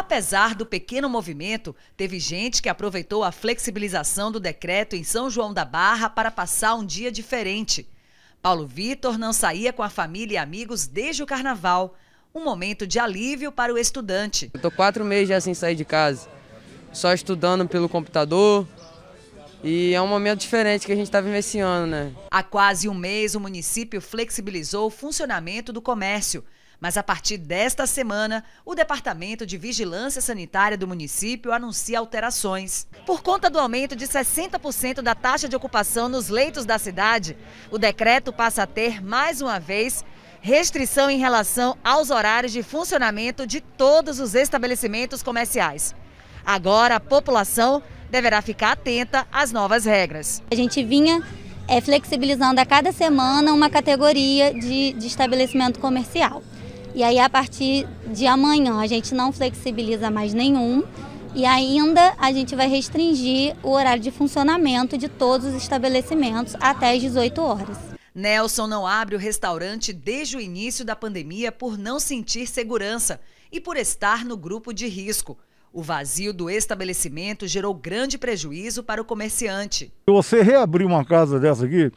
Apesar do pequeno movimento, teve gente que aproveitou a flexibilização do decreto em São João da Barra para passar um dia diferente. Paulo Vitor não saía com a família e amigos desde o carnaval. Um momento de alívio para o estudante. Estou quatro meses já sem sair de casa, só estudando pelo computador, e é um momento diferente que a gente está vivenciando, né? Há quase um mês, o município flexibilizou o funcionamento do comércio. Mas a partir desta semana, o Departamento de Vigilância Sanitária do município anuncia alterações. Por conta do aumento de 60% da taxa de ocupação nos leitos da cidade, o decreto passa a ter, mais uma vez, restrição em relação aos horários de funcionamento de todos os estabelecimentos comerciais. Agora, a população deverá ficar atenta às novas regras. A gente vinha é, flexibilizando a cada semana uma categoria de, de estabelecimento comercial. E aí, a partir de amanhã, a gente não flexibiliza mais nenhum. E ainda a gente vai restringir o horário de funcionamento de todos os estabelecimentos até as 18 horas. Nelson não abre o restaurante desde o início da pandemia por não sentir segurança e por estar no grupo de risco. O vazio do estabelecimento gerou grande prejuízo para o comerciante. Você reabrir uma casa dessa aqui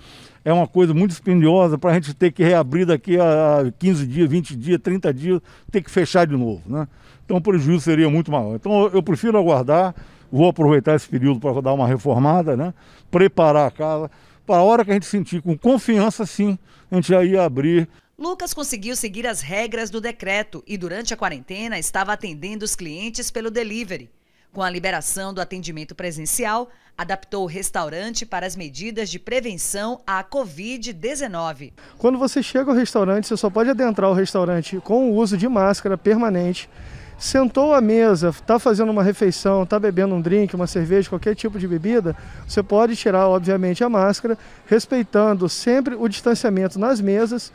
é uma coisa muito dispendiosa para a gente ter que reabrir daqui a 15 dias, 20 dias, 30 dias, ter que fechar de novo. Né? Então o prejuízo seria muito maior. Então eu prefiro aguardar, vou aproveitar esse período para dar uma reformada, né? preparar a casa, para a hora que a gente sentir com confiança, sim, a gente já abrir. Lucas conseguiu seguir as regras do decreto e, durante a quarentena, estava atendendo os clientes pelo delivery. Com a liberação do atendimento presencial, adaptou o restaurante para as medidas de prevenção à Covid-19. Quando você chega ao restaurante, você só pode adentrar o restaurante com o uso de máscara permanente. Sentou à mesa, está fazendo uma refeição, está bebendo um drink, uma cerveja, qualquer tipo de bebida, você pode tirar, obviamente, a máscara, respeitando sempre o distanciamento nas mesas.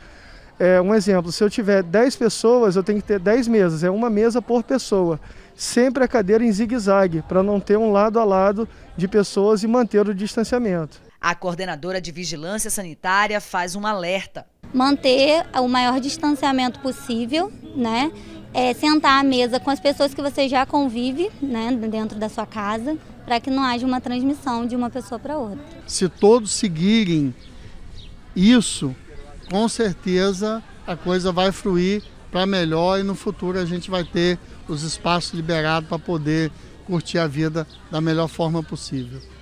É, um exemplo, se eu tiver 10 pessoas, eu tenho que ter 10 mesas, é uma mesa por pessoa. Sempre a cadeira em zigue-zague, para não ter um lado a lado de pessoas e manter o distanciamento. A coordenadora de vigilância sanitária faz um alerta. Manter o maior distanciamento possível, né? É, sentar à mesa com as pessoas que você já convive né, dentro da sua casa, para que não haja uma transmissão de uma pessoa para outra. Se todos seguirem isso, com certeza a coisa vai fruir para melhor e no futuro a gente vai ter os espaços liberados para poder curtir a vida da melhor forma possível.